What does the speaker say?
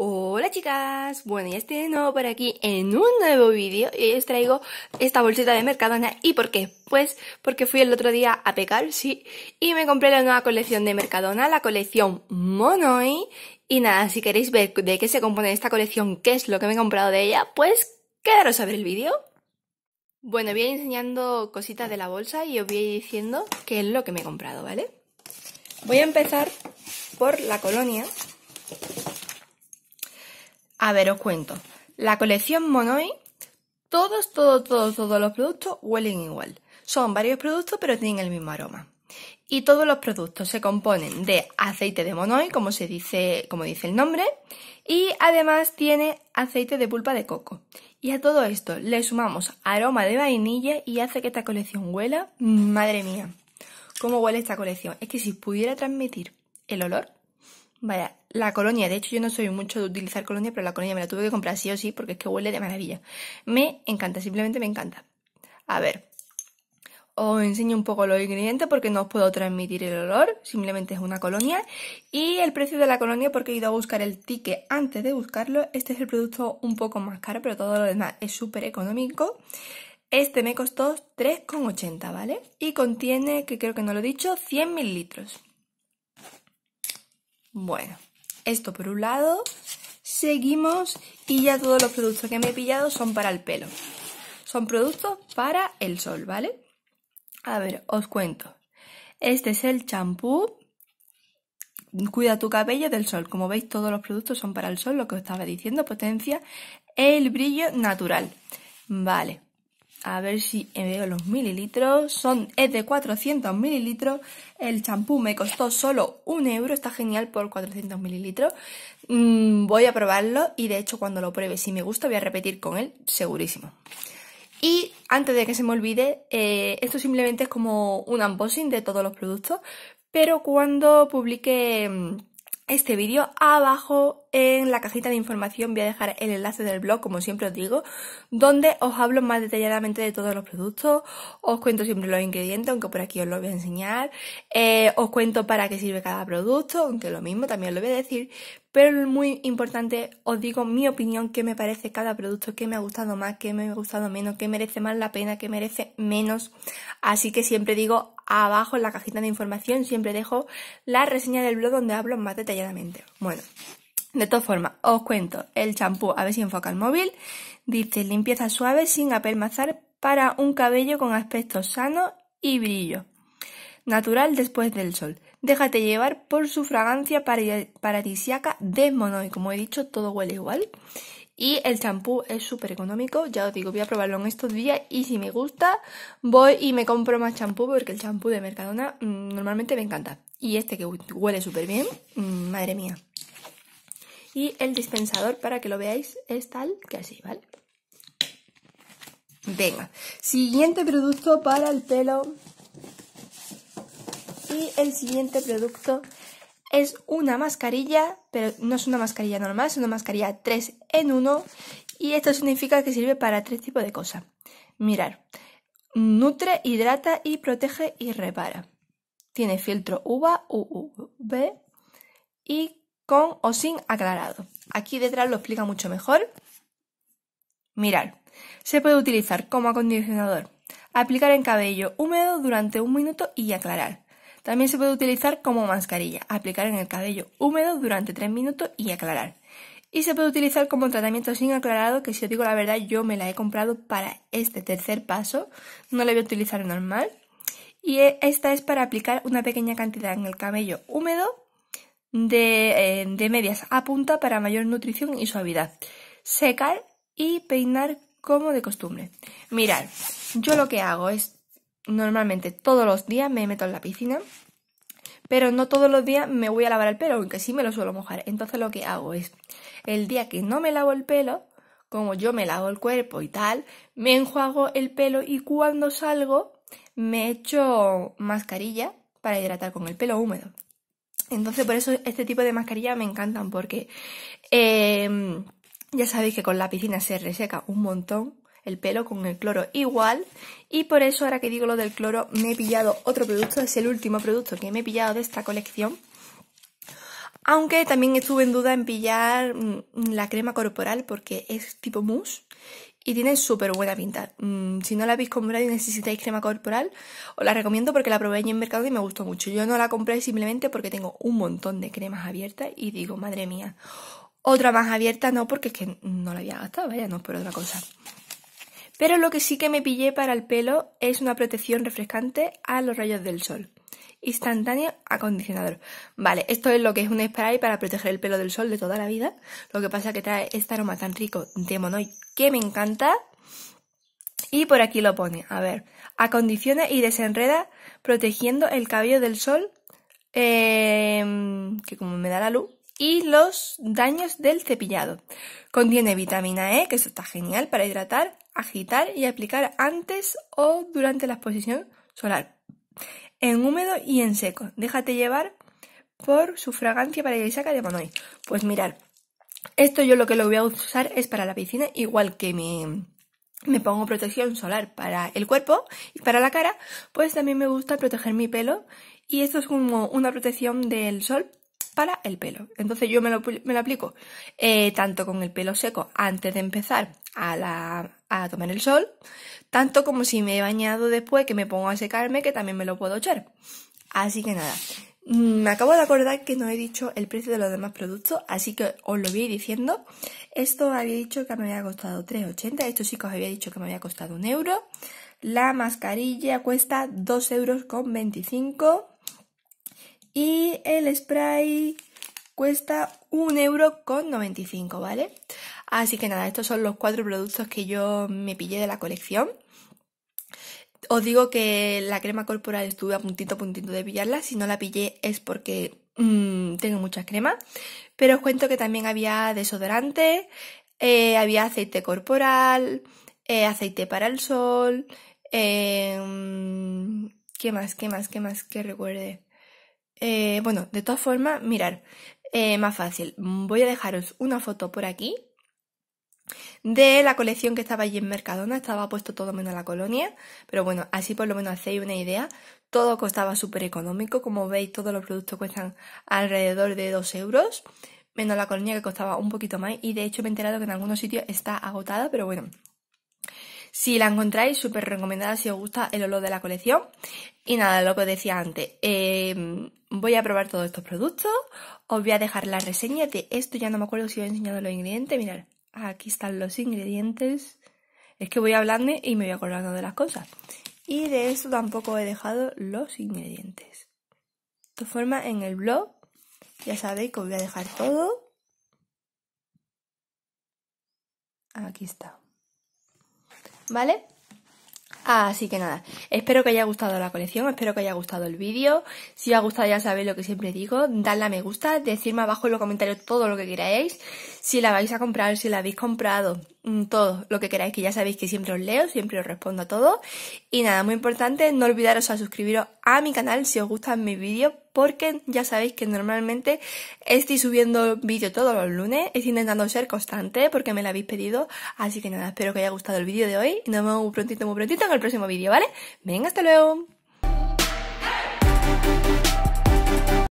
Hola chicas, bueno ya estoy de nuevo por aquí en un nuevo vídeo y os traigo esta bolsita de Mercadona ¿y por qué? Pues porque fui el otro día a pecar, sí, y me compré la nueva colección de Mercadona, la colección Monoi y nada, si queréis ver de qué se compone esta colección, qué es lo que me he comprado de ella, pues quedaros a ver el vídeo. Bueno, voy a ir enseñando cositas de la bolsa y os voy a ir diciendo qué es lo que me he comprado, ¿vale? Voy a empezar por la colonia a ver, os cuento. La colección Monoi, todos, todos, todos, todos los productos huelen igual. Son varios productos, pero tienen el mismo aroma. Y todos los productos se componen de aceite de monoi, como se dice, como dice el nombre, y además tiene aceite de pulpa de coco. Y a todo esto le sumamos aroma de vainilla y hace que esta colección huela, madre mía. ¿Cómo huele esta colección? Es que si pudiera transmitir el olor, Vaya, la colonia, de hecho yo no soy mucho de utilizar colonia, pero la colonia me la tuve que comprar sí o sí porque es que huele de maravilla. Me encanta, simplemente me encanta. A ver, os enseño un poco los ingredientes porque no os puedo transmitir el olor, simplemente es una colonia. Y el precio de la colonia porque he ido a buscar el ticket antes de buscarlo. Este es el producto un poco más caro, pero todo lo demás es súper económico. Este me costó 3,80, ¿vale? Y contiene, que creo que no lo he dicho, 100 mililitros. Bueno, esto por un lado. Seguimos y ya todos los productos que me he pillado son para el pelo. Son productos para el sol, ¿vale? A ver, os cuento. Este es el champú. Cuida tu cabello del sol. Como veis, todos los productos son para el sol, lo que os estaba diciendo, potencia el brillo natural. Vale a ver si veo los mililitros, son, es de 400 mililitros, el champú me costó solo un euro, está genial por 400 mililitros, mm, voy a probarlo y de hecho cuando lo pruebe, si me gusta, voy a repetir con él, segurísimo. Y antes de que se me olvide, eh, esto simplemente es como un unboxing de todos los productos, pero cuando publique mm, este vídeo, abajo en la cajita de información voy a dejar el enlace del blog, como siempre os digo, donde os hablo más detalladamente de todos los productos, os cuento siempre los ingredientes, aunque por aquí os lo voy a enseñar, eh, os cuento para qué sirve cada producto, aunque lo mismo también lo voy a decir, pero muy importante, os digo mi opinión, qué me parece cada producto, qué me ha gustado más, qué me ha gustado menos, qué merece más la pena, qué merece menos. Así que siempre digo, abajo en la cajita de información siempre dejo la reseña del blog donde hablo más detalladamente. Bueno, de todas formas, os cuento, el champú, a ver si enfoca el móvil, dice limpieza suave sin apelmazar para un cabello con aspecto sano y brillo. Natural después del sol. Déjate llevar por su fragancia paradisiaca de mono. Y como he dicho, todo huele igual. Y el champú es súper económico. Ya os digo, voy a probarlo en estos días. Y si me gusta, voy y me compro más champú. Porque el champú de Mercadona mm, normalmente me encanta. Y este que huele súper bien, mm, madre mía. Y el dispensador, para que lo veáis, es tal que así, ¿vale? Venga, siguiente producto para el pelo. Y el siguiente producto es una mascarilla, pero no es una mascarilla normal, es una mascarilla 3 en 1. Y esto significa que sirve para tres tipos de cosas. Mirar, nutre, hidrata y protege y repara. Tiene filtro UVA, UV y con o sin aclarado. Aquí detrás lo explica mucho mejor. Mirar. Se puede utilizar como acondicionador. Aplicar en cabello húmedo durante un minuto y aclarar. También se puede utilizar como mascarilla. Aplicar en el cabello húmedo durante tres minutos y aclarar. Y se puede utilizar como tratamiento sin aclarado, que si os digo la verdad, yo me la he comprado para este tercer paso. No la voy a utilizar normal. Y esta es para aplicar una pequeña cantidad en el cabello húmedo eh, de, medias a punta para mayor nutrición y suavidad. Secar y peinar como de costumbre. Mirad, yo lo que hago es normalmente todos los días me meto en la piscina, pero no todos los días me voy a lavar el pelo, aunque sí me lo suelo mojar. Entonces lo que hago es, el día que no me lavo el pelo, como yo me lavo el cuerpo y tal, me enjuago el pelo y cuando salgo me echo mascarilla para hidratar con el pelo húmedo. Entonces por eso este tipo de mascarilla me encantan porque em, ya sabéis que con la piscina se reseca un montón el pelo con el cloro igual y por eso ahora que digo lo del cloro me he pillado otro producto, es el último producto que me he pillado de esta colección. Aunque también estuve en duda en pillar mm, la crema corporal porque es tipo mousse y tiene súper buena pinta. Mm, si no la habéis comprado y necesitáis crema corporal, os la recomiendo porque la probé en Mercado y me gustó mucho. Yo no la compré simplemente porque tengo un montón de cremas abiertas y digo, madre mía, otra más abierta no, porque es que no la había gastado, vaya, no, pero otra cosa. Pero lo que sí que me pillé para el pelo es una protección refrescante a los rayos del sol. Instantáneo acondicionador. Vale, esto es lo que es un spray para proteger el pelo del sol de toda la vida. Lo que pasa que trae este aroma tan rico de monoi que me encanta. Y por aquí lo pone, a ver, acondiciona y desenreda protegiendo el cabello del sol, em, que como me da la luz, y los daños del cepillado. Contiene vitamina E, que eso está genial para hidratar, agitar y aplicar antes o durante la exposición solar en húmedo y en seco. Déjate llevar por su fragancia para saca de Monoi. Pues mirar, esto yo lo que lo voy a usar es para la piscina, igual que me pongo protección solar para el cuerpo y para la cara, pues también me gusta proteger mi pelo y esto es como una protección del sol para el pelo. Entonces yo me lo, aplico eh, tanto con el pelo seco antes de empezar a, tomar el sol, tanto como si me he bañado después que me pongo a secarme, que también me lo puedo echar. Así que nada, mm, me acabo de acordar que no he dicho el precio de los demás productos, así que os lo voy diciendo. Esto había dicho que me había costado 3,80, esto chicos había dicho que me había costado un euro. La mascarilla cuesta 2,25 euros. Y el spray cuesta 1,95€, ¿vale? Así que nada, estos son los cuatro productos que yo me pillé de la colección. Os digo que la crema corporal estuve a puntito puntito de pillarla. Si no la pillé es porque mm, tengo muchas crema. Pero os cuento que también había desodorante, eh, había aceite corporal, eh, aceite para el sol. Eh, mm, ¿Qué más? ¿Qué más? ¿Qué más? Que recuerde. Eh, bueno, de todas formas, mirar, eh, más fácil. Voy a dejaros una foto por aquí de la colección que estaba allí en Mercadona. Estaba puesto todo menos la colonia, pero bueno, así por lo menos hacéis una idea. Todo costaba súper económico. Como veis, todos los productos cuestan alrededor de 2 euros, menos la colonia que costaba un poquito más. Y de hecho, me he enterado que en algunos sitios está agotada, pero bueno. Si la encontráis, súper recomendada si os gusta el olor de la colección. Y nada, lo que os decía antes, em, voy a probar todos estos productos. Os voy a dejar la reseña de esto, ya no me acuerdo si os he enseñado los ingredientes. Mirad, aquí están los ingredientes. Es que voy hablando y me voy acordando de las cosas. Y de esto tampoco he dejado los ingredientes. De forma en el blog ya sabéis que os voy a dejar todo. Aquí está. ¿vale? Así que nada, espero que haya gustado la colección, espero que haya gustado el vídeo. Si os ha gustado ya sabéis lo que siempre digo, dadle a me gusta, decirme abajo en los comentarios todo lo que queráis, si la vais a comprar, si la habéis comprado, Mm, todo lo que queráis, que ya sabéis que siempre os leo, siempre os respondo a todo. Y nada, muy importante, no olvidaros a suscribiros a mi canal si os gustan mis vídeos, porque ya sabéis que normalmente estoy subiendo vídeo todos los lunes, estoy intentando ser constante porque me lo habéis pedido. Así que nada, espero que haya gustado el vídeo de hoy y nos vemos muy prontito, muy prontito en el próximo vídeo, ¿vale? Venga, hasta luego.